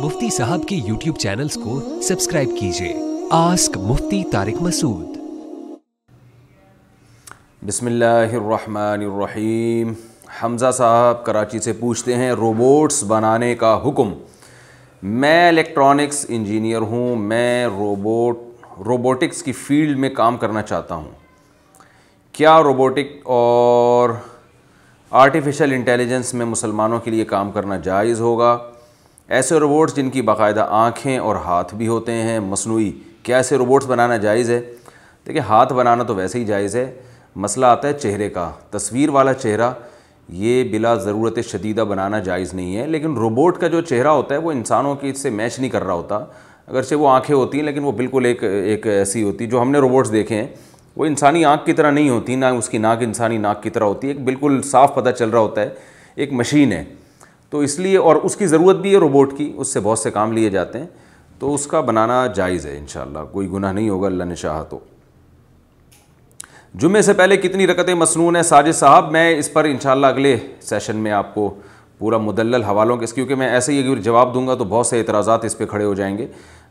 मुफ्ती साहब के YouTube channels को subscribe कीजिए आस्क मुफ्ती तारिक मसूद बिस्मिल्लाहिर्रहमानिर्रहीम हमज़ा साहब कराची से पूछते हैं रोबोट्स बनाने का हुक्म मैं इलेक्ट्रॉनिक्स इंजीनियर हूँ मैं रोबोट रोबोटिक्स की फील्ड में काम करना चाहता हूँ क्या रोबोटिक और आर्टिफिशियल इंटेलिजेंस में मुसलमानों के लिए काम करना जायज़ होगा ऐसे रोबोट्स जिनकी बाकायदा आँखें और हाथ भी होते हैं मसनू क्या ऐसे रोबोट्स बनाना जायज़ है देखिए हाथ बनाना तो वैसे ही जायज़ है मसला आता है चेहरे का तस्वीर वाला चेहरा ये बिला ज़रूरत शदीदा बनाना जायज़ नहीं है लेकिन रोबोट का जो चेहरा होता है वो इंसानों की इससे मैच नहीं कर रहा होता अगरचे वो आँखें होती हैं लेकिन वो बिल्कुल एक एक ऐसी होती जो हमने रोबोट्स देखे हैं वो इंसानी आँख की तरह नहीं होती ना उसकी नाक इंसानी नाक की तरह होती है एक बिल्कुल साफ़ पता चल रहा होता है एक मशीन है तो इसलिए और उसकी ज़रूरत भी है रोबोट की उससे बहुत से काम लिए जाते हैं तो उसका बनाना जायज़ है इन कोई गुनाह नहीं होगा अल्लाह ने चाह तो जुमे से पहले कितनी रकतें मसनून है साजिद साहब मैं इस पर इन अगले सेशन में आपको पूरा मुदलल हवालों के क्योंकि मैं ऐसे ही अगर जवाब दूंगा तो बहुत से एतराज़ात इस पर खड़े हो जाएंगे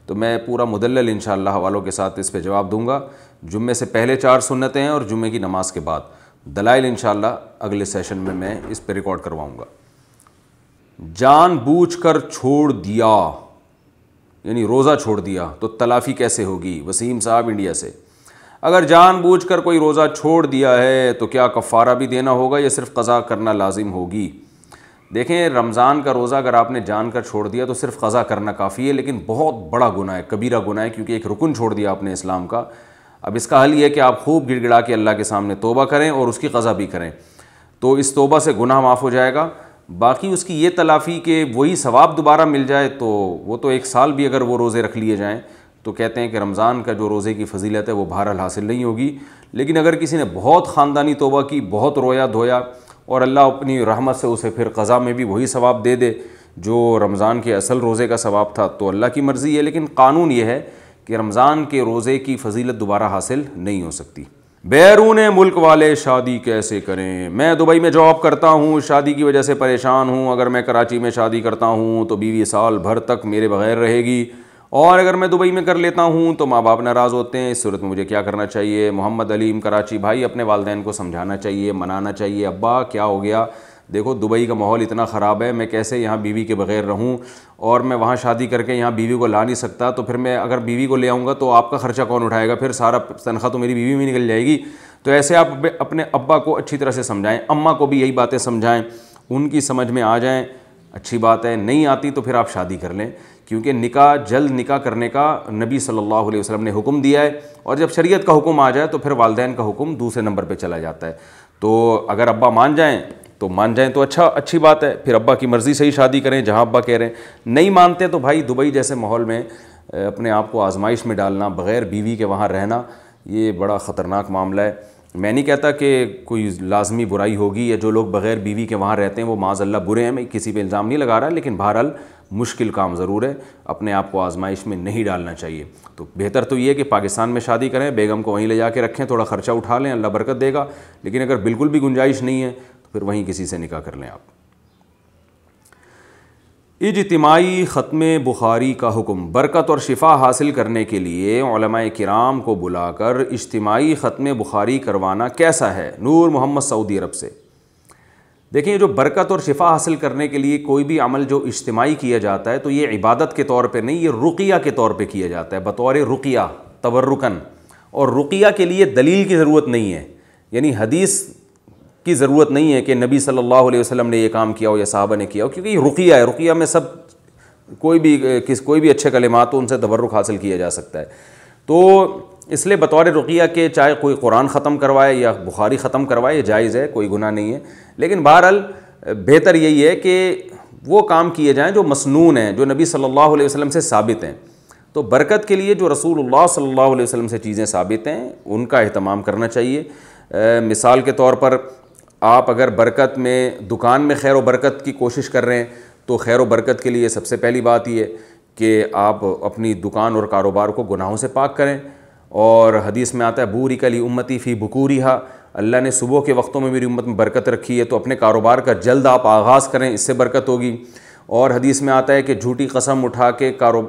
तो मैं पूरा मुदल इन हवालों के साथ इस पर जवाब दूंगा जुम्मे से पहले चार सुन्नतें हैं और जुमे की नमाज के बाद दलाइल इन अगले सेशन में मैं इस पर रिकॉर्ड करवाऊँगा जान बूझ कर छोड़ दिया यानी रोज़ा छोड़ दिया तो तलाफ़ी कैसे होगी वसीम साहब इंडिया से अगर जान बूझ कर कोई रोज़ा छोड़ दिया है तो क्या कफ़ारा भी देना होगा या सिर्फ कज़ा करना लाजिम होगी देखें रमज़ान का रोज़ा अगर आपने जान कर छोड़ दिया तो सिर्फ कज़ा करना काफ़ी है लेकिन बहुत बड़ा गुना है कबीरा गुना है क्योंकि एक रुकन छोड़ दिया आपने इस्लाम का अब इसका हल ये है कि आप खूब गिड़गिड़ा के अल्लाह के सामने तोबा करें और उसकी कज़ा भी करें तो इस तोबा से गुना माफ़ हो जाएगा बाकी उसकी ये तलाफ़ी कि वही सवाब दोबारा मिल जाए तो वो तो एक साल भी अगर वो रोज़े रख लिए जाएँ तो कहते हैं कि रमज़ान का जो रोज़े की फजीलत है वो बहरहाल हासिल नहीं होगी लेकिन अगर किसी ने बहुत ख़ानदानी तोबा की बहुत रोया धोया और अल्लाह अपनी रहमत से उसे फिर कज़ा में भी वही सवाब दे दे जो रमज़ान के असल रोज़े का सवाब था तो अल्लाह की मर्ज़ी है लेकिन कानून ये है कि रमज़ान के रोज़े की फजीलत दोबारा हासिल नहीं हो सकती बैरून मुल्क वाले शादी कैसे करें मैं दुबई में जॉब करता हूँ शादी की वजह से परेशान हूँ अगर मैं कराची में शादी करता हूँ तो बीवी साल भर तक मेरे बगैर रहेगी और अगर मैं दुबई में कर लेता हूँ तो माँ बाप नाराज़ होते हैं इस सूरत में मुझे क्या करना चाहिए मोहम्मद अलीम कराची भाई अपने वालदेन को समझाना चाहिए मनाना चाहिए अब्बा क्या हो गया देखो दुबई का माहौल इतना ख़राब है मैं कैसे यहाँ बीवी के बगैर रहूँ और मैं वहाँ शादी करके यहाँ बीवी को ला नहीं सकता तो फिर मैं अगर बीवी को ले आऊँगा तो आपका ख़र्चा कौन उठाएगा फिर सारा तनख्वाह तो मेरी बीवी में निकल जाएगी तो ऐसे आप अपने अब्बा को अच्छी तरह से समझाएं अम्मा को भी यही बातें समझाएं उनकी समझ में आ जाएं अच्छी बात है नहीं आती तो फिर आप शादी कर लें क्योंकि निकाह जल्द निकाह करने का नबी सल्लल्लाहु अलैहि वसल्लम ने हुक्म दिया है और जब शरीयत का हुक्म आ जाए तो फिर वालदेन का हुक्म दूसरे नंबर पे चला जाता है तो अगर अब्बा मान जाएं तो मान जाएं तो अच्छा अच्छी बात है फिर अब्बा की मर्ज़ी से ही शादी करें जहां अब्बा कह रहे हैं नहीं मानते तो भाई दुबई जैसे माहौल में अपने आप को आजमाइश में डालना बग़ैर बीवी के वहाँ रहना ये बड़ा ख़तरनाक मामला है मैं नहीं कहता कि कोई लाजमी बुराई होगी या जो लोग बग़ैर बीवी के वहाँ रहते हैं वो माज अल्लाह बुरे हैं मैं किसी पे इल्ज़ाम नहीं लगा रहा लेकिन बहरहाल मुश्किल काम ज़रूर है अपने आप को आजमाइश में नहीं डालना चाहिए तो बेहतर तो ये कि पाकिस्तान में शादी करें बेगम को वहीं ले जा रखें थोड़ा ख़र्चा उठा लें अल्लाह बरकत देगा लेकिन अगर बिल्कुल भी गुंजाइश नहीं है तो फिर वहीं किसी से निकाह कर लें आप इजतमाही ख़त्म बुखारी का हुक्म बरकत और शिफा हासिल करने के लिए कराम को बुलाकर इज्तमाही ख़त्म बुखारी करवाना कैसा है नूर मोहम्मद सऊदी अरब से देखिए जो बरकत और शिफा हासिल करने के लिए कोई भी अमल जो इज्तमाही किया जाता है तो ये इबादत के तौर पर नहीं ये रुकिया के तौर पर किया जाता है बतौर रुकिया तवरुकन और रुकिया के लिए दलील की ज़रूरत नहीं है यानी हदीस की ज़रूरत नहीं है कि नबी सल्लल्लाहु अलैहि वसल्लम ने ये काम किया हो या साहबा ने किया हो क्योंकि रुकिया है रुकिया में सब कोई भी किस कोई भी अच्छे कलिमात तो उनसे तबर्रुक हासिल किया जा सकता है तो इसलिए बतौर रुकिया के चाहे कोई कुरान ख़त्म करवाए या बुखारी ख़त्म करवाए ये जायज़ है कोई गुनाह नहीं है लेकिन बहरहाल बेहतर यही है कि वो काम किए जाएँ जो मसनून हैं जो नबी सल्लल्लाहु अलैहि वसल्लम से साबित हैं तो बरकत के लिए जो रसूलुल्लाह सल्लल्लाहु अलैहि वसल्लम से चीज़ें साबित हैं उनका अहतमाम करना चाहिए आ, मिसाल के तौर पर आप अगर बरकत में दुकान में खैर बरकत की कोशिश कर रहे हैं तो खैर बरकत के लिए सबसे पहली बात ये कि आप अपनी दुकान और कारोबार को गुनाहों से पाक करें और हदीस में आता है बूरी कली उम्मती फ़ी बकूरी हा अल्लाह ने सुबह के वक्तों में मेरी उम्मत में बरकत रखी है तो अपने कारोबार का जल्द आप आगाज़ करें इससे बरकत होगी और हदीस में आता है कि झूठी कसम उठा के कारो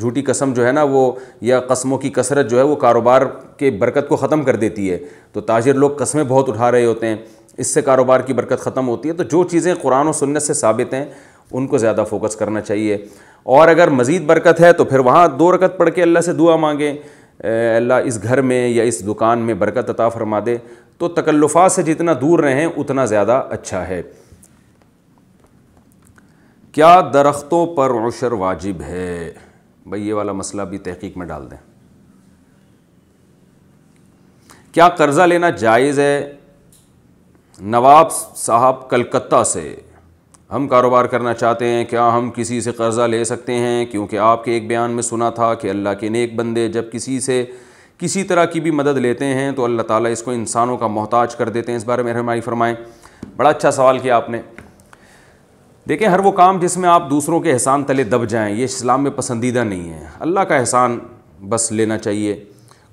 झूठी कसम जो है ना वो या कस्मों की कसरत जो है वो कारोबार के बरकत को ख़त्म कर देती है तो ताजर लोग कस्में बहुत उठा रहे होते हैं इससे कारोबार की बरकत ख़त्म होती है तो जो चीज़ें कुरान और सुन्नत से साबित हैं उनको ज़्यादा फोकस करना चाहिए और अगर मज़ीद बरकत है तो फिर वहाँ दो रकत पढ़ के अल्लाह से दुआ मांगें अल्लाह इस घर में या इस दुकान में बरकत अता फरमा दे तो तकल्लुफा से जितना दूर रहें उतना ज़्यादा अच्छा है क्या दरख्तों पर उशर वाजिब है भाई ये वाला मसला भी तहकीक में डाल दें क्या कर्ज़ा लेना जायज़ है नवाब साहब कलकत्ता से हम कारोबार करना चाहते हैं क्या हम किसी से कर्ज़ा ले सकते हैं क्योंकि आपके एक बयान में सुना था कि अल्लाह के नेक बंदे जब किसी से किसी तरह की भी मदद लेते हैं तो अल्लाह ताला इसको इंसानों का मोहताज कर देते हैं इस बारे में रहनमाई फरमाएँ बड़ा अच्छा सवाल किया आपने देखें हर वो काम जिसमें आप दूसरों के एहसान तले दब जाएँ ये इस्लाम में पसंदीदा नहीं है अल्लाह का एहसान बस लेना चाहिए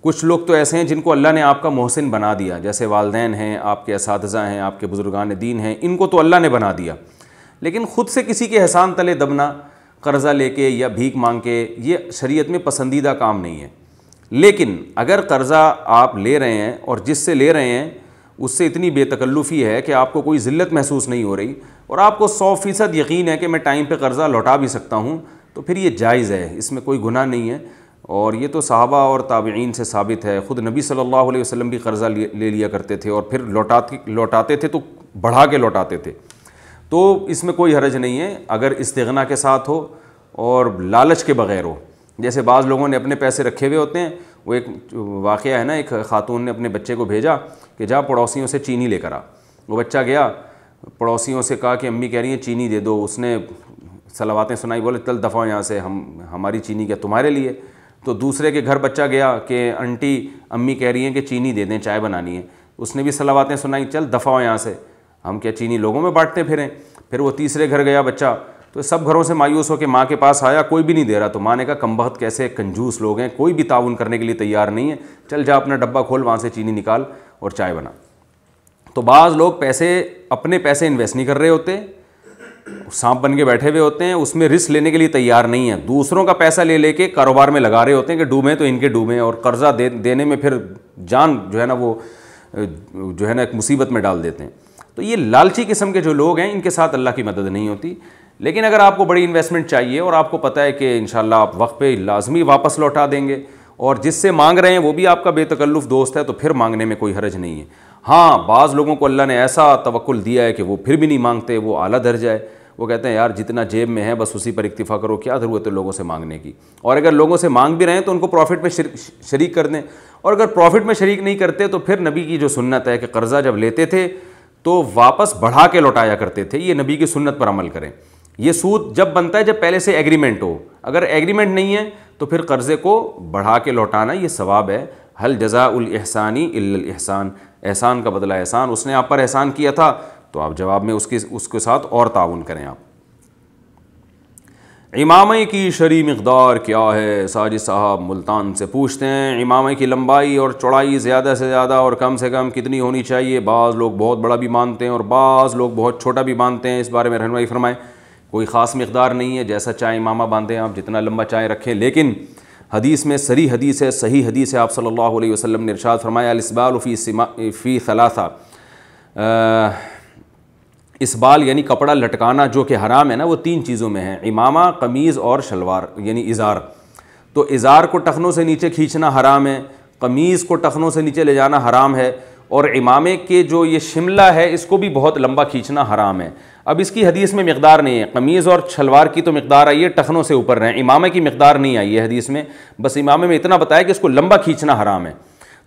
कुछ लोग तो ऐसे हैं जिनको अल्लाह ने आपका मोहसिन बना दिया जैसे वालदेन हैं आपके इस हैं आपके बुज़ुर्गान दीन हैं इनको तो अल्लाह ने बना दिया लेकिन ख़ुद से किसी के एहसान तले दबना कर्ज़ा लेके या भीख मांग के ये शरीयत में पसंदीदा काम नहीं है लेकिन अगर कर्ज़ा आप ले रहे हैं और जिससे ले रहे हैं उससे इतनी बेतकल्लुफ़ी है कि आपको कोई ज़िल्लत महसूस नहीं हो रही और आपको सौ फ़ीसद यकीन है कि मैं टाइम पर कर्ज़ा लौटा भी सकता हूँ तो फिर ये जायज़ है इसमें कोई गुनाह नहीं है और ये तो साहबा और ताबीन से साबित है ख़ुद नबी सल्लल्लाहु अलैहि वसल्लम भी कर्ज़ा ले लिया करते थे और फिर लौटाते लौटाते थे तो बढ़ा के लौटाते थे तो इसमें कोई हरज नहीं है अगर इस्तना के साथ हो और लालच के बग़ैर हो जैसे बाज़ लोगों ने अपने पैसे रखे हुए होते हैं वो एक वाक़ है ना एक ख़ातून ने अपने बच्चे को भेजा कि जा पड़ोसियों से चीनी लेकर आ वो बच्चा गया पड़ोसियों से कहा कि अम्मी कह रही हैं चीनी दे दो उसने सलावातें सुनाई बोले चल दफ़ा यहाँ से हम हमारी चीनी क्या तुम्हारे लिए तो दूसरे के घर बच्चा गया कि आंटी अम्मी कह रही हैं कि चीनी दे दें चाय बनानी है उसने भी सलावातें सुनाई चल दफ़ाओ यहाँ से हम क्या चीनी लोगों में बांटते फिरें फिर वो तीसरे घर गया बच्चा तो सब घरों से मायूस होकर माँ के पास आया कोई भी नहीं दे रहा तो माँ ने कहा कम बहुत कैसे कंजूस लोग हैं कोई भी ताउन करने के लिए तैयार नहीं है चल जा अपना डब्बा खोल वहाँ से चीनी निकाल और चाय बना तो बाज़ लोग पैसे अपने पैसे इन्वेस्ट नहीं कर रहे होते सांप बन के बैठे हुए होते हैं उसमें रिस्क लेने के लिए तैयार नहीं है दूसरों का पैसा ले लेके कारोबार में लगा रहे होते हैं कि डूबे तो इनके डूबे और कर्जा दे देने में फिर जान जो है ना वो जो है ना एक मुसीबत में डाल देते हैं तो ये लालची किस्म के जो लोग हैं इनके साथ अल्लाह की मदद नहीं होती लेकिन अगर आपको बड़ी इन्वेस्टमेंट चाहिए और आपको पता है कि इन आप वक्त पर लाजमी वापस लौटा देंगे और जिससे मांग रहे हैं वो भी आपका बेतकल्लुफ़ दोस्त है तो फिर मांगने में कोई हरज नहीं है हाँ बाज़ लोगों को अल्लाह ने ऐसा तवक्ल दिया है कि वो फिर भी नहीं मांगते वो आला धर जाए वो कहते हैं यार जितना जेब में है बस उसी पर इक्तफा करो क्या ज़रूरत है लोगों से मांगने की और अगर लोगों से मांग भी रहे हैं तो उनको प्रॉफिट में शरीक कर दें और अगर प्रॉफिट में शरीक नहीं करते तो फिर नबी की जो सुन्नत है कि कर्ज़ा जब लेते थे तो वापस बढ़ा के लौटाया करते थे ये नबी की सुन्नत पर अमल करें ये सूद जब बनता है जब पहले से एग्रीमेंट हो अगर एग्रीमेंट नहीं है तो फिर कर्ज़े को बढ़ा के लौटाना ये सवाब है हल जजा उल एहसानी इल्ल एहसान एहसान का बदला एहसान उसने आप पर एहसान किया था तो आप जवाब में उसके उसके साथ और ताउन करें आप इमाम की शरी मकदार क्या है साजिद साहब मुल्तान से पूछते हैं इमाम की लंबाई और चौड़ाई ज़्यादा से ज़्यादा और कम से कम कितनी होनी चाहिए बाज़ लोग बहुत बड़ा भी मानते हैं और बाज़ लोग बहुत छोटा भी मानते हैं इस बारे में रहनमाई फरमाएँ कोई ख़ास मकदार नहीं है जैसा चाहे इमामा बांधें आप जितना लंबा चाहे रखें लेकिन हदीस में सरी हदीस है सही हदीस है आप सल्लल्लाहु अलैहि वसल्लम ने इरशाद फरमाया इसबाल फ़ी फ़ी खलासा इसबाल यानी कपड़ा लटकाना जो कि हराम है ना वो तीन चीज़ों में है इमामा कमीज़ और शलवार यानी इज़ार तो इज़ार को टखनों से नीचे खींचना हराम है कमीज़ को टखनों से नीचे ले जाना हराम है और इमामे के जो ये शिमला है इसको भी बहुत लंबा खींचना हराम है अब इसकी हदीस में मकदार नहीं है कमीज़ और छलवार की तो मकदार आई है टखनों से ऊपर रहें इमामे की मकदार नहीं आई है हदीस में बस इमामे में इतना बताया कि इसको लंबा खींचना हराम है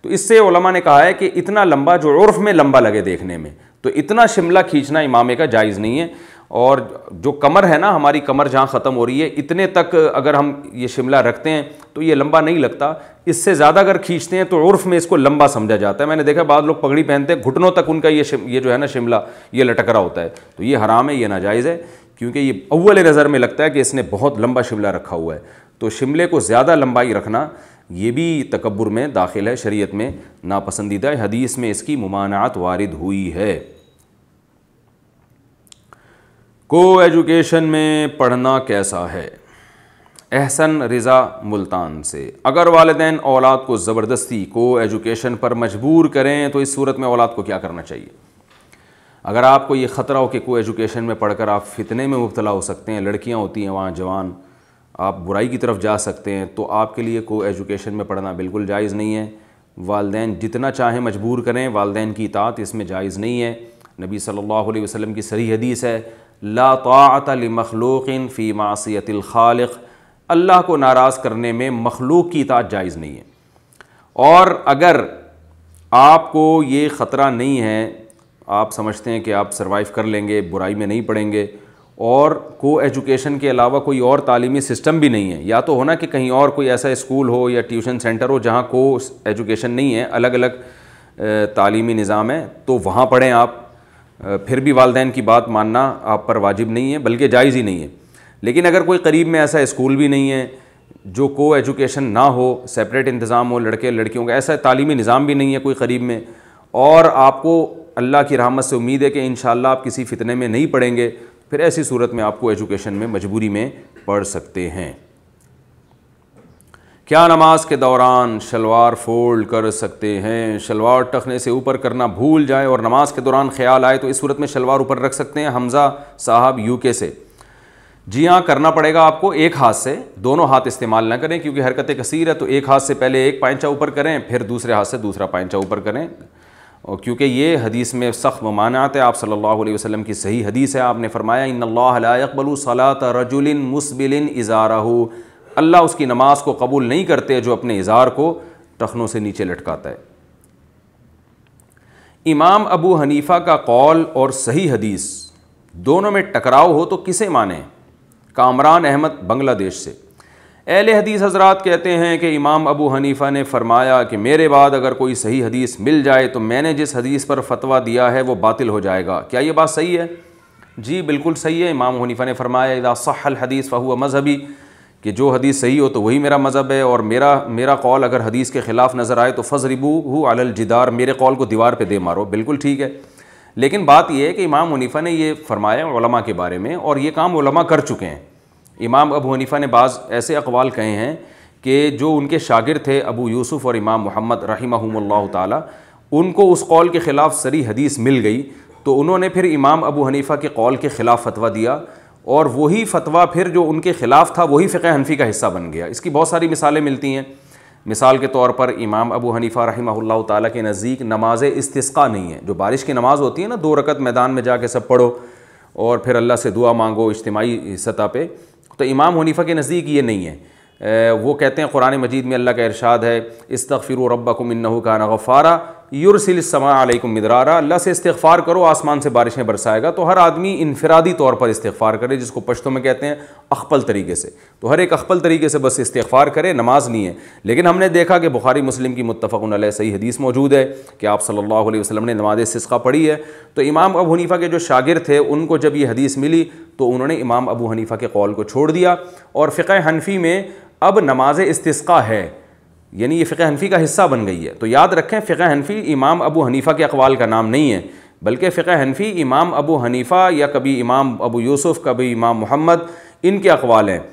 तो इससे ओलमा ने कहा है कि इतना लंबा जो उर्फ में लंबा लगे देखने में तो इतना शिमला खींचना इमामे का जायज़ नहीं है और जो कमर है ना हमारी कमर जहाँ ख़त्म हो रही है इतने तक अगर हम ये शिमला रखते हैं तो ये लंबा नहीं लगता इससे ज़्यादा अगर खींचते हैं तो उर्फ में इसको लंबा समझा जाता है मैंने देखा बाद लोग पगड़ी पहनते हैं घुटनों तक उनका ये ये जो है ना शिमला ये लटक रहा होता है तो ये हराम है ये नाजायज़ है क्योंकि ये अव्वल नज़र में लगता है कि इसने बहुत लंबा शिमला रखा हुआ है तो शिमले को ज़्यादा लंबाई रखना ये भी तकबर में दाखिल है शरीयत में नापसंदीदा हदीस में इसकी ममानात वारद हुई है को एजुकेशन में पढ़ना कैसा है एहसन रज़ा मुल्तान से अगर वालदे औलाद को ज़बरदस्ती को एजुकेशन पर मजबूर करें तो इस सूरत में औलाद को क्या करना चाहिए अगर आपको ये ख़तरा हो कि को एजुकेशन में पढ़कर आप फितने में मुबतला हो सकते हैं लड़कियाँ होती हैं वहाँ जवान आप बुराई की तरफ जा सकते हैं तो आपके लिए को एजुकेशन में पढ़ना बिल्कुल जायज़ नहीं है वालदे जितना चाहें मजबूर करें वालदेन की इतात इसमें जायज़ नहीं है नबी सल्ला वसलम की सरी हदीस है ला तात मखलूक़ फ़ी मासीतिलखालक अल्लाह को नाराज़ करने में मखलूक की इतात जायज़ नहीं है और अगर आपको ये ख़तरा नहीं है आप समझते हैं कि आप सर्वाइव कर लेंगे बुराई में नहीं पड़ेंगे और को एजुकेशन के अलावा कोई और तालीमी सिस्टम भी नहीं है या तो होना कि कहीं और कोई ऐसा स्कूल हो या ट्यूशन सेंटर हो जहाँ को एजुकेशन नहीं है अलग अलग तालीमी निज़ाम है तो वहाँ पढ़ें आप फिर भी वालदेन की बात मानना आप पर वाजिब नहीं है बल्कि जायज़ ही नहीं है लेकिन अगर कोई करीब में ऐसा स्कूल भी नहीं है जो को एजुकेशन ना हो सेपरेट इंतज़ाम हो लड़के लड़कियों का ऐसा तालीमी निज़ाम भी नहीं है कोई करीब में और आपको अल्लाह की रहमत से उम्मीद है कि इन आप किसी फितने में नहीं पढ़ेंगे फिर ऐसी सूरत में आपको एजुकेशन में मजबूरी में पढ़ सकते हैं क्या नमाज के दौरान शलवार फोल्ड कर सकते हैं शलवार टखने से ऊपर करना भूल जाए और नमाज के दौरान ख्याल आए तो इस सूरत में शलवार ऊपर रख सकते हैं हमज़ा साहब यूके से जी हाँ करना पड़ेगा आपको एक हाथ से दोनों हाथ इस्तेमाल ना करें क्योंकि हरकत कसीर है तो एक हाथ से पहले एक पैंचा ऊपर करें फिर दूसरे हाथ से दूसरा पैंचा ऊपर करें और क्योंकि ये हदीस में सख्त ममानात है आप सल्लल्लाहु अलैहि वसल्लम की सही हदीस है आपने फरमाया इन अल्लाह ला सलात रजुलिन मुसबिलिन इज़ारा अल्लाह उसकी नमाज को कबूल नहीं करते जो अपने इज़हार को टखनों से नीचे लटकाता है इमाम अबू हनीफ़ा का कौल और सही हदीस दोनों में टकराव हो तो किसे माने कामरान अहमद बांग्लादेश से अहल हदीस हजरात कहते हैं कि इमाम अबू हनीफ़ा ने फरमाया कि मेरे बाद अगर कोई सही हदीस मिल जाए तो मैंने जिस हदीस पर फतवा दिया है वो बातिल हो जाएगा क्या ये बात सही है जी बिल्कुल सही है इमाम हनीफ़ा ने फरमाया इदा सल हदीस फ़हुआ मजहबी कि जो हदीस सही हो तो वही मेरा मज़हब है और मेरा मेरा कॉल अगर हदीस के ख़िलाफ़ नज़र आए तो फ़जरिबू हु अलल मेरे कॉल को दीवार पर दे मारो बिल्कुल ठीक है लेकिन बात यह है कि इमाम मुनीफ़ा ने यह फरमाया के बारे में और ये काम उलमा कर चुके हैं इमाम अबू हनीफ़ा ने बाज़ ऐसे अकवाल कहे हैं कि जो उनके शागिर थे अबू यूसुफ़ और इमाम मोहम्मद रही ताली उनको उस कौल के ख़िलाफ़ सरी हदीस मिल गई तो उन्होंने फिर इमाम अबू हनीफ़ा के कौल के ख़िलाफ़ फतवा दिया और वही फतवा फिर जो उनके ख़िलाफ़ था वही फ़िक़ हनफी का हिस्सा बन गया इसकी बहुत सारी मिसालें मिलती हैं मिसाल के तौर पर इमाम अबू हनीफ़ा रही ताला के नज़दीक नमाज इस्तिस्का नहीं है जो बारिश की नमाज़ होती है ना दो रकत मैदान में जाके सब पढ़ो और फिर अल्लाह से दुआ मांगो इज्तमी सतह पर तो इमाम हनीफ़ा के नज़दीक ये नहीं है वो कहते हैं कुरान मजीद में अल्लाह का इरशाद है इस्तफ़िर रब्बकुम इन्नहु का गफ़ारा युरसिल समा मिदरारा अल्लाह से इस्तफ़ार करो आसमान से बारिशें बरसाएगा तो हर आदमी इनफरादी तौर पर इस्तफ़ार करे जिसको पश्तों में कहते हैं अखपल तरीके से तो हर एक अखपल तरीके से बस इस्तफ़ार करे नमाज नहीं है लेकिन हमने देखा कि बुखारी मुस्लिम की मुतफ़न सही हदीस मौजूद है कि आप सल्ला वसलम ने नमाज सिसका पढ़ी है तो इमाम अबू हनीफ़ा के जो शागिर थे उनको जब यह हदीस मिली तो उन्होंने इमाम अबू हनीफ़ा के कौल को छोड़ दिया और फ़िक़ हनफ़ी में अब नमाज इस्ता है यानी ये फ़िक़ हनफी का हिस्सा बन गई है तो याद रखें फ़िक़ हनफी इमाम अबू हनीफ़ा के अकवाल का नाम नहीं है बल्कि फ़िक़ हनफी इमाम अबू हनीफ़ा या कभी इमाम अबू यूसुफ़ कभी इमाम मोहम्मद इनके अकवाल हैं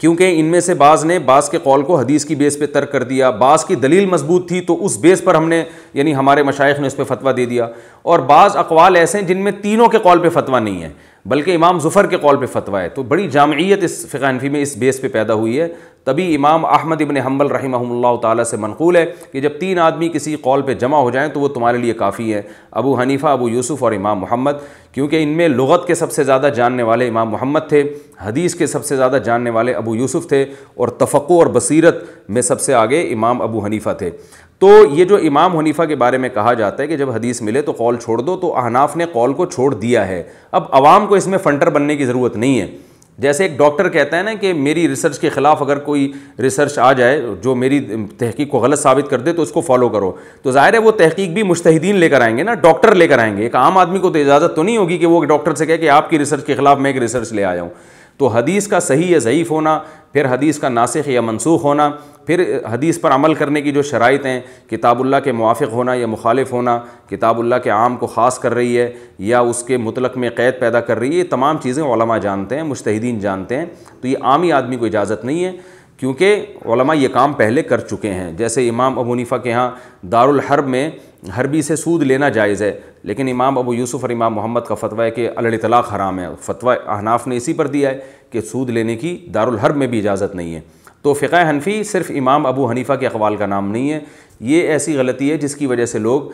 क्योंकि इनमें से बाज़ ने बास के कौल को हदीस की बेस पर तर्क कर दिया बास की दलील मजबूत थी तो उस बेस पर हमने यानी हमारे मशाइ ने उस पर फतवा दे दिया और बाज़ अकवाल ऐसे हैं जिनमें तीनों के कौल पर फतवा नहीं है बल्कि इमाम जुफ़र के कौल पर फतवा है तो बड़ी जामयत इस फ़िकानफी में इस बेस पर पैदा हुई है तभी इमाम अहमद इबन हम्बल रही ताली से मनकूल है कि जब तीन आदमी किसी कॉल पर जमा हो जाएं तो वो तुम्हारे लिए काफ़ी है अबू हनीफ़ा अबू यूसुफ़ और इमाम मोहम्मद क्योंकि इनमें लगत के सबसे ज़्यादा जानने वाले इमाम मोहम्मद थे हदीस के सबसे ज़्यादा जानने वाले अबू यूसुफ़ थे और तफ़क़ो और बसरत में सबसे आगे इमाम अबू हनीफ़ा थे तो ये जो इमाम हनीफा के बारे में कहा जाता है कि जब हदीस मिले तो कॉल छोड़ दो तो अहनाफ ने कॉल को छोड़ दिया है अब आवाम को इसमें फंटर बनने की ज़रूरत नहीं है जैसे एक डॉक्टर कहता है ना कि मेरी रिसर्च के ख़िलाफ़ अगर कोई रिसर्च आ जाए जो मेरी तहकीक को गलत साबित कर दे तो उसको फॉलो करो तो ज़ाहिर है वो तहकीक भी मुश्तदीन लेकर आएंगे ना डॉक्टर लेकर आएंगे एक आम आदमी को तो इजाज़त तो नहीं होगी कि वो डॉक्टर से कहे कि आपकी रिसर्च के ख़िलाफ़ मैं एक रिसर्च ले आया हूँ तो हदीस का सही या ज़यीफ़ होना फिर हदीस का नासिख या मनसूख होना फिर हदीस पर अमल करने की जो शराइत हैं किताबुल्ला के मुआफ़ होना या मुखालिफ होना किताबुल्ला के आम को ख़ास कर रही है या उसके मुतलक में क़ैद पैदा कर रही है ये तमाम चीज़ें जानते हैं मुश्तदीन जानते हैं तो ये आमी आदमी को इजाज़त नहीं है क्योंकि ये काम पहले कर चुके हैं जैसे इमाम अबू नीफ़ा के यहाँ दारुल हर्ब में हरबी से सूद लेना जायज़ है लेकिन इमाम अबू यूसुफ और इमाम मोहम्मद का फतवा है कि अल तलाक़ हराम है फतवा अहनाफ ने इसी पर दिया है कि सूद लेने की दारुल हर्ब में भी इजाज़त नहीं है तो फ़िका हनफी सिर्फ इमाम अबू हनीफ़ा के अखवाल का नाम नहीं है ये ऐसी गलती है जिसकी वजह से लोग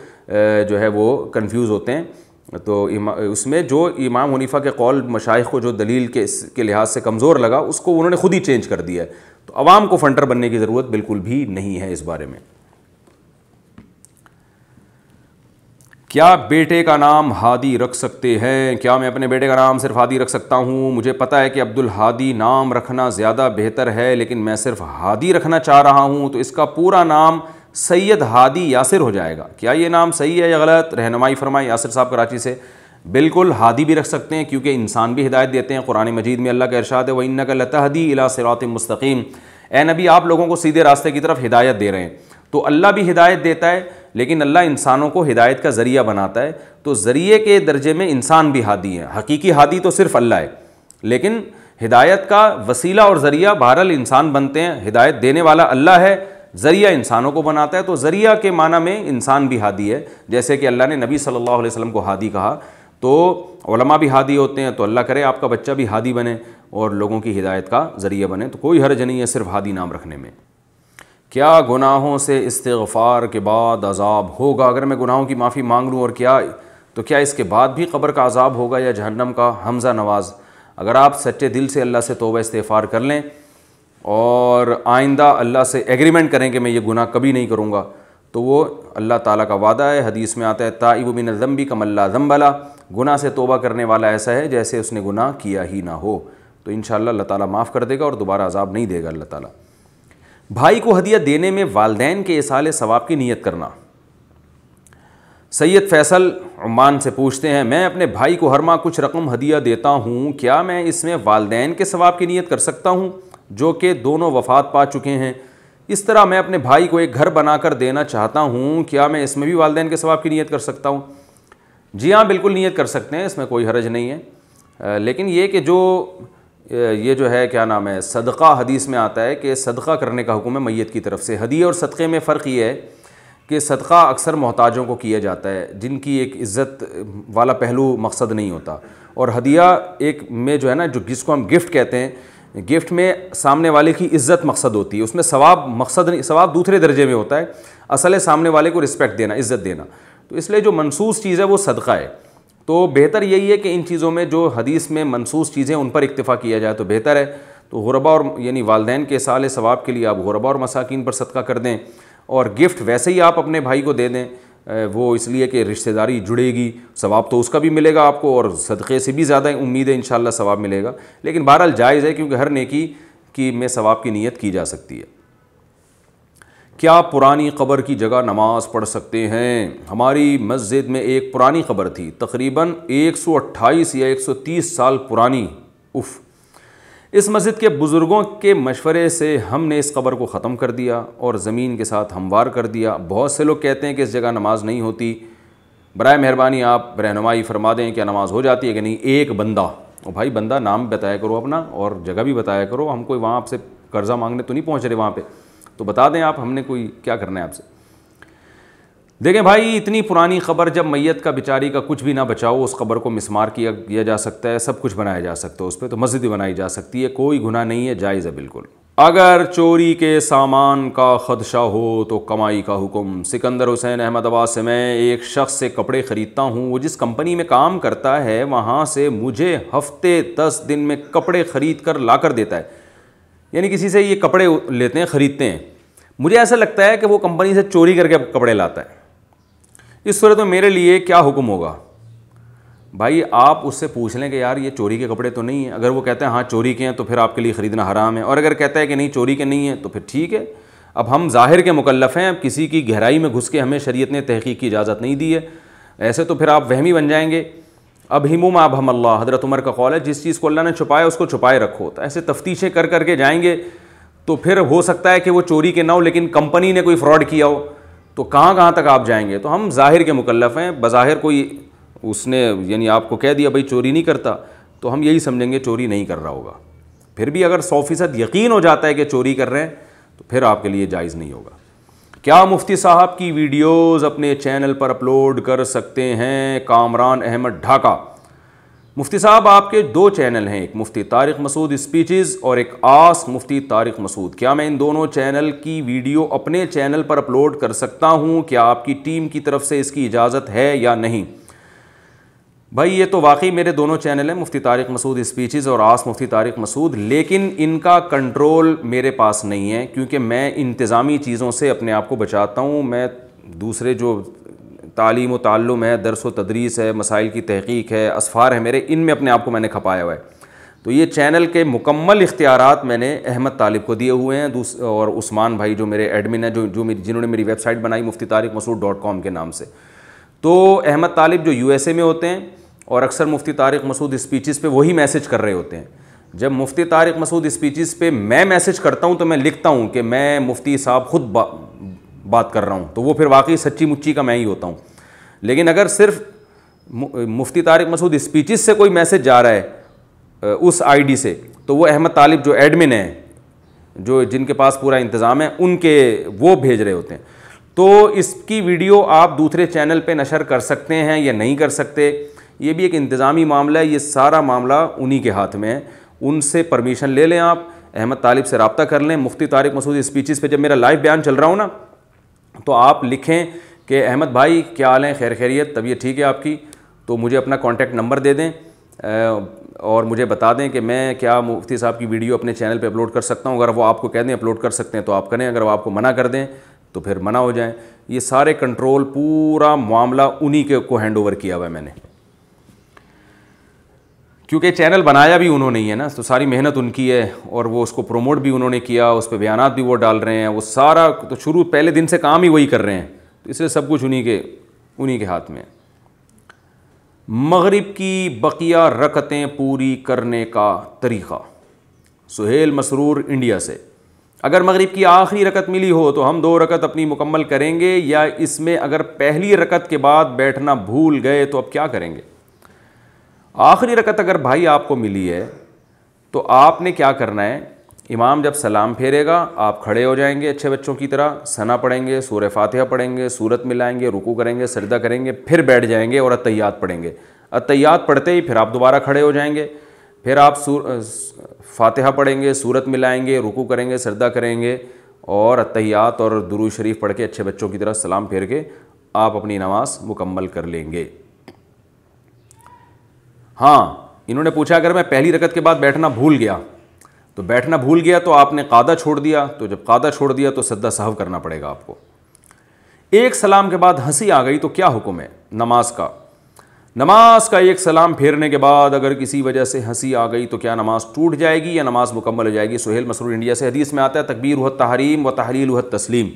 जो है वो कन्फ्यूज़ होते हैं तो उसमें जो इमाम हनीफ़ा के कौल मशाइ को जो दलील के के लिहाज से कमज़ोर लगा उसको उन्होंने खुद ही चेंज कर दिया है तो आवाम को फंटर बनने की ज़रूरत बिल्कुल भी नहीं है इस बारे में क्या बेटे का नाम हादी रख सकते हैं क्या मैं अपने बेटे का नाम सिर्फ हादी रख सकता हूँ मुझे पता है कि अब्दुल हादी नाम रखना ज़्यादा बेहतर है लेकिन मैं सिर्फ हादी रखना चाह रहा हूँ तो इसका पूरा नाम सैयद हादी यासिर हो जाएगा क्या ये नाम सही है या गलत रहनमाई फरमाए यासिर साहब कराची से बिल्कुल हादी भी रख सकते हैं क्योंकि इंसान भी हिदायत देते हैं कुरान मजीद में अल्लाह का इरशाद है वह इन्ना का लतहदी अला सिरात मुस्तकीम ए नबी आप लोगों को सीधे रास्ते की तरफ हिदायत दे रहे हैं तो अल्लाह भी हिदायत देता है लेकिन अल्लाह इंसानों को हिदायत का ज़रिया बनाता है तो ज़रिए के दर्जे में इंसान भी हादी है हकीकी हादी तो सिर्फ अल्लाह है लेकिन हिदायत का वसीला और ज़रिया बहरल इंसान बनते हैं हिदायत देने वाला अल्लाह है ज़रिया इंसानों को बनाता है तो ज़रिया के माना में इंसान भी हादी है जैसे कि अल्लाह ने नबी सल्लल्लाहु अलैहि वसल्लम को हादी कहा तो भी हादी होते हैं तो अल्लाह करे आपका बच्चा भी हादी बने और लोगों की हिदायत का ज़रिया बने तो कोई हर्ज नहीं है सिर्फ हादी नाम रखने में क्या गुनाहों से इस्तफ़ार के बाद अजाब होगा अगर मैं गुनाहों की माफ़ी मांग लूँ और क्या तो क्या इसके बाद भी कब्र का अजाब होगा या जहन्नम का हमज़ा नवाज़ अगर आप सच्चे दिल से अल्लाह से तोबा इस्तफ़ार कर लें और आइंदा अल्लाह से एग्रीमेंट करें कि मैं ये गुनाह कभी नहीं करूँगा तो वो अल्लाह ताला का वादा है हदीस में आता है ताइब मिन जम्बी कमल्ला जम्बला गुनाह से तोबा करने वाला ऐसा है जैसे उसने गुनाह किया ही ना हो तो इन अल्लाह ताला माफ़ कर देगा और दोबारा अजाब नहीं देगा अल्लाह ताला भाई को हदिया देने में वालदेन के इसाल सवाब की नीयत करना सैयद फैसल उमान से पूछते हैं मैं अपने भाई को हर माह कुछ रकम हदिया देता हूँ क्या मैं इसमें वालदेन के सवाब की नीयत कर सकता हूँ जो कि दोनों वफात पा चुके हैं इस तरह मैं अपने भाई को एक घर बनाकर देना चाहता हूँ क्या मैं इसमें भी वालदेन के सवाब की नीयत कर सकता हूँ जी हाँ बिल्कुल नीयत कर सकते हैं इसमें कोई हरज नहीं है लेकिन ये कि जो ये जो है क्या नाम है सदका हदीस में आता है कि सदका करने का हुक्म है मैत की तरफ से हदी और सदक़े में फ़र्क ये है कि सदका अक्सर मोहताजों को किया जाता है जिनकी एक इज़्ज़त वाला पहलू मकसद नहीं होता और हदिया एक में जो है ना जो जिसको हम गिफ्ट कहते हैं गिफ्ट में सामने वाले की इज़्ज़त मकसद होती है उसमें सवाब मकसद नहीं सवाब दूसरे दर्जे में होता है असल है सामने वाले को रिस्पेक्ट देना इज़्ज़त देना तो इसलिए जो मनसूस चीज़ है वो सदका है तो बेहतर यही है कि इन चीज़ों में जो हदीस में मनसूस चीज़ें उन पर इतफ़ा किया जाए तो बेहतर है तो गुरबा और यानी वालदेन के साल सवाब के लिए आप गुरबा और मसाकिन पर सदका कर दें और गिफ्ट वैसे ही आप अपने भाई को दे दें वो इसलिए कि रिश्तेदारी जुड़ेगी सवाब तो उसका भी मिलेगा आपको और सदक़े से भी ज़्यादा उम्मीद है इन सवाब मिलेगा लेकिन बहरहाल जायज़ है क्योंकि हर नेकी की में सवाब की नीयत की जा सकती है क्या पुरानी ख़बर की जगह नमाज पढ़ सकते हैं हमारी मस्जिद में एक पुरानी ख़बर थी तकरीबन 128 या 130 साल पुरानी उफ़ इस मस्जिद के बुज़ुर्गों के मशवरे से हमने इस ख़बर को ख़त्म कर दिया और ज़मीन के साथ हमवार कर दिया बहुत से लोग कहते हैं कि इस जगह नमाज नहीं होती बरए मेहरबानी आप रहनुमाई फरमा दें क्या नमाज हो जाती है कि नहीं एक बंदा और भाई बंदा नाम बताया करो अपना और जगह भी बताया करो हम कोई वहाँ आपसे कर्ज़ा मांगने तो नहीं पहुँच रहे वहाँ पर तो बता दें आप हमने कोई क्या करना है आपसे देखें भाई इतनी पुरानी खबर जब मैयत का बिचारी का कुछ भी ना बचाओ उस खबर को मिसमार किया किया जा सकता है सब कुछ बनाया जा सकता है उस पर तो मस्जिद भी बनाई जा सकती है कोई गुना नहीं है जायज़ है बिल्कुल अगर चोरी के सामान का खदशा हो तो कमाई का हुक्म सिकंदर हुसैन अहमदाबाद से मैं एक शख्स से कपड़े ख़रीदता हूँ वो जिस कंपनी में काम करता है वहाँ से मुझे हफ्ते दस दिन में कपड़े ख़रीद कर ला कर देता है यानी किसी से ये कपड़े लेते हैं ख़रीदते हैं मुझे ऐसा लगता है कि वो कंपनी से चोरी करके कपड़े लाता है इस सूरत में मेरे लिए क्या हुक्म होगा भाई आप उससे पूछ लें कि यार ये चोरी के कपड़े तो नहीं हैं अगर वो कहते हैं हाँ चोरी के हैं तो फिर आपके लिए ख़रीदना हराम है और अगर कहता है कि नहीं चोरी के नहीं हैं तो फिर ठीक है अब हम ज़ाहिर के मुकलफ़ हैं अब किसी की गहराई में घुस के हमें शरीयत ने तहकीक की इजाज़त नहीं दी है ऐसे तो फिर आप वहमी बन जाएंगे अब हिमुमा हम अल्लाह हज़रत उमर का कौल है जिस चीज़ को अल्लाह ने छुपाया उसको छुपाए रखो तो ऐसे तफ्तीशें कर करके जाएंगे तो फिर हो सकता है कि वो चोरी के ना हो लेकिन कंपनी ने कोई फ्रॉड किया हो तो कहाँ कहाँ तक आप जाएंगे तो हम ज़ाहिर के मुकलफ हैं बज़ाहिर कोई उसने यानी आपको कह दिया भाई चोरी नहीं करता तो हम यही समझेंगे चोरी नहीं कर रहा होगा फिर भी अगर सौ फीसद यकीन हो जाता है कि चोरी कर रहे हैं तो फिर आपके लिए जायज़ नहीं होगा क्या मुफ्ती साहब की वीडियोस अपने चैनल पर अपलोड कर सकते हैं कामरान अहमद ढाका मुफ्ती साहब आपके दो चैनल हैं एक मुफ्ती तारिक मसूद स्पीचेस और एक आस मुफ्ती तारिक मसूद क्या मैं इन दोनों चैनल की वीडियो अपने चैनल पर अपलोड कर सकता हूं क्या आपकी टीम की तरफ से इसकी इजाज़त है या नहीं भाई ये तो वाकई मेरे दोनों चैनल हैं मुफ्ती तारिक मसूद स्पीचेस और आस मुफ्ती तारिक मसूद लेकिन इनका कंट्रोल मेरे पास नहीं है क्योंकि मैं इंतज़ामी चीज़ों से अपने आप को बचाता हूँ मैं दूसरे जो तालीम ताल्लुम है दरस व तदरीस है मसाइल की तहकीक है असफ़ार है मेरे इन में अपने आप को मैंने खपाया हुआ है तो ये चैनल के मुकम्मल इख्तियार मैंने अहमद तालिब को दिए हुए हैं और उस्मान भाई जो मेरे एडमिन हैं जो जो जिन्होंने मेरी वेबसाइट बनाई मुफ्ती तारिक मसूद डॉट कॉम के नाम से तो अहमद तालिब जो यू एस ए में होते हैं और अक्सर मुफ्ती तारिक मसूद स्पीचेस पे वही मैसेज कर रहे होते हैं जब मुफ्ती तारिक मसूद स्पीचेस पे मैं मैसेज करता हूँ तो मैं लिखता हूँ कि मैं मुफ्ती साहब खुद बा, बात कर रहा हूँ तो वो फिर वाकई सच्ची मुच्ची का मैं ही होता हूँ लेकिन अगर सिर्फ मुफ्ती तारिक मसूद स्पीचेस से कोई मैसेज जा रहा है उस आईडी से तो वो अहमद तालिब जो एडमिन है जो जिनके पास पूरा इंतज़ाम है उनके वो भेज रहे होते हैं तो इसकी वीडियो आप दूसरे चैनल पे नशर कर सकते हैं या नहीं कर सकते ये भी एक इंतज़ामी मामला है ये सारा मामला उन्हीं के हाथ में है उनसे परमिशन ले लें आप अहमद तालिब से रबता कर लें मुफ्ती तारिक मसूद स्पीचज़ पे जब मेरा लाइव बयान चल रहा हूँ ना तो आप लिखें कि अहमद भाई क्या हाल हैं खैर खैरियत तबीयत ठीक है आपकी तो मुझे अपना कॉन्टैक्ट नंबर दे दें और मुझे बता दें कि मैं क्या मुफ्ती साहब की वीडियो अपने चैनल पे अपलोड कर सकता हूँ अगर वो आपको कह दें अपलोड कर सकते हैं तो आप करें अगर वो आपको मना कर दें तो फिर मना हो जाएँ ये सारे कंट्रोल पूरा मामला उन्हीं के को हैंड ओवर किया हुआ है मैंने क्योंकि चैनल बनाया भी उन्होंने ही है ना तो सारी मेहनत उनकी है और वो उसको प्रमोट भी उन्होंने किया उस पर बयान भी वो डाल रहे हैं वो सारा तो शुरू पहले दिन से काम ही वही कर रहे हैं तो इसलिए सब कुछ उन्हीं के उन्हीं के हाथ में है मगरिब की बकिया रकतें पूरी करने का तरीक़ा सुहेल मसरूर इंडिया से अगर मगरिब की आखिरी रकत मिली हो तो हम दो रकत अपनी मुकम्मल करेंगे या इसमें अगर पहली रकत के बाद बैठना भूल गए तो अब क्या करेंगे आखिरी रकत अगर भाई आपको मिली है तो आपने क्या करना है इमाम जब सलाम फेरेगा आप खड़े हो जाएंगे अच्छे बच्चों की तरह सना पढ़ेंगे सूर फातिहा पढ़ेंगे सूरत मिलाएंगे रुकू करेंगे सरदा करेंगे फिर बैठ जाएंगे और अतैयात पढ़ेंगे अतैयात पढ़ते ही फिर आप दोबारा खड़े हो जाएंगे फिर आप सूर फातिहा पढ़ेंगे सूरत मिलाएंगे रुकू करेंगे सरदा करेंगे और अतैयात और दुरू शरीफ पढ़ के अच्छे बच्चों की तरह सलाम फेर के आप अपनी नमाज मुकम्मल कर लेंगे हाँ इन्होंने पूछा अगर मैं पहली रकत के बाद बैठना भूल गया तो बैठना भूल गया तो आपने कादा छोड़ दिया तो जब कादा छोड़ दिया तो सद्दा सहव करना पड़ेगा आपको एक सलाम के बाद हंसी आ गई तो क्या हुक्म है नमाज का नमाज का एक सलाम फेरने के बाद अगर किसी वजह से हंसी आ गई तो क्या नमाज टूट जाएगी या नमाज मुकम्मल हो जाएगी सुहेल मसरूर इंडिया से हदीस में आता है तकबीर उहद तहरीम व तहलील उहद तस्लीम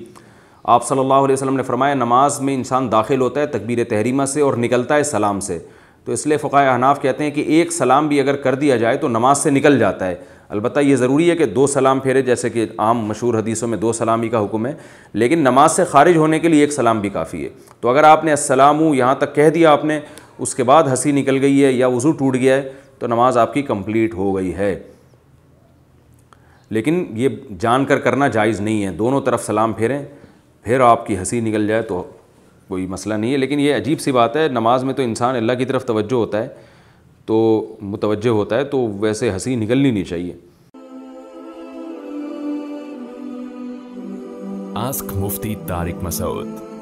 आप सल्लल्लाहु अलैहि वसल्लम ने फरमाया नमाज में इंसान दाखिल होता है तकबीर तहरीमा से और निकलता है सलाम से तो इसलिए फ़ाय हनाफ कहते हैं कि एक सलाम भी अगर कर दिया जाए तो नमाज से निकल जाता है अलबत्त ये ज़रूरी है कि दो सलाम फेरे जैसे कि आम मशहूर हदीसों में दो सलामी का हुक्म है लेकिन नमाज से खारिज होने के लिए एक सलाम भी काफ़ी है तो अगर आपने असलामू यहाँ तक कह दिया आपने उसके बाद हंसी निकल गई है या वज़ू टूट गया है तो नमाज आपकी कम्प्लीट हो गई है लेकिन ये जान कर करना जायज़ नहीं है दोनों तरफ सलाम फेरें फिर आपकी हंसी निकल जाए तो कोई मसला नहीं है लेकिन ये अजीब सी बात है नमाज में तो इंसान अल्लाह की तरफ तवज्जो होता है तो मुतवजह होता है तो वैसे हंसी निकलनी नहीं चाहिए आस्क मुफ्ती तारिक मसूद